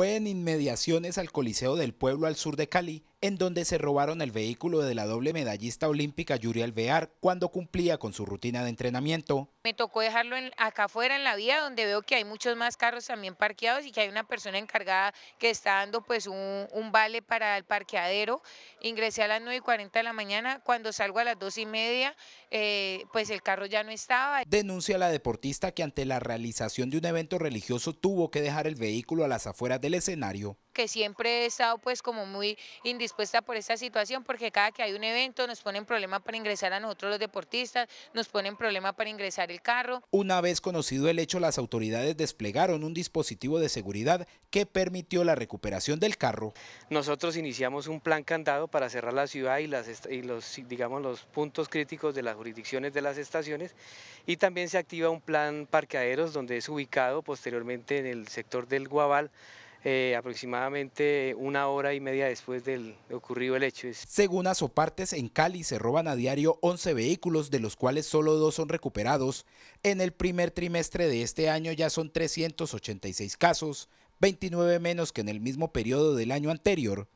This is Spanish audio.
Fue en inmediaciones al Coliseo del Pueblo al sur de Cali en donde se robaron el vehículo de la doble medallista olímpica Yuri Alvear cuando cumplía con su rutina de entrenamiento. Me tocó dejarlo acá afuera en la vía donde veo que hay muchos más carros también parqueados y que hay una persona encargada que está dando pues un, vale para el parqueadero. Ingresé a las 9.40 y de la mañana, cuando salgo a las 2 y media eh, pues el carro ya no estaba. Denuncia la deportista que ante la realización de un evento religioso tuvo que dejar el vehículo a las afueras del escenario que siempre he estado pues como muy indispuesta por esta situación porque cada que hay un evento nos ponen problema para ingresar a nosotros los deportistas, nos ponen problema para ingresar el carro. Una vez conocido el hecho, las autoridades desplegaron un dispositivo de seguridad que permitió la recuperación del carro. Nosotros iniciamos un plan candado para cerrar la ciudad y, las, y los, digamos, los puntos críticos de las jurisdicciones de las estaciones y también se activa un plan parqueaderos donde es ubicado posteriormente en el sector del Guabal eh, aproximadamente una hora y media después del ocurrido el hecho. Según partes en Cali se roban a diario 11 vehículos, de los cuales solo dos son recuperados. En el primer trimestre de este año ya son 386 casos, 29 menos que en el mismo periodo del año anterior.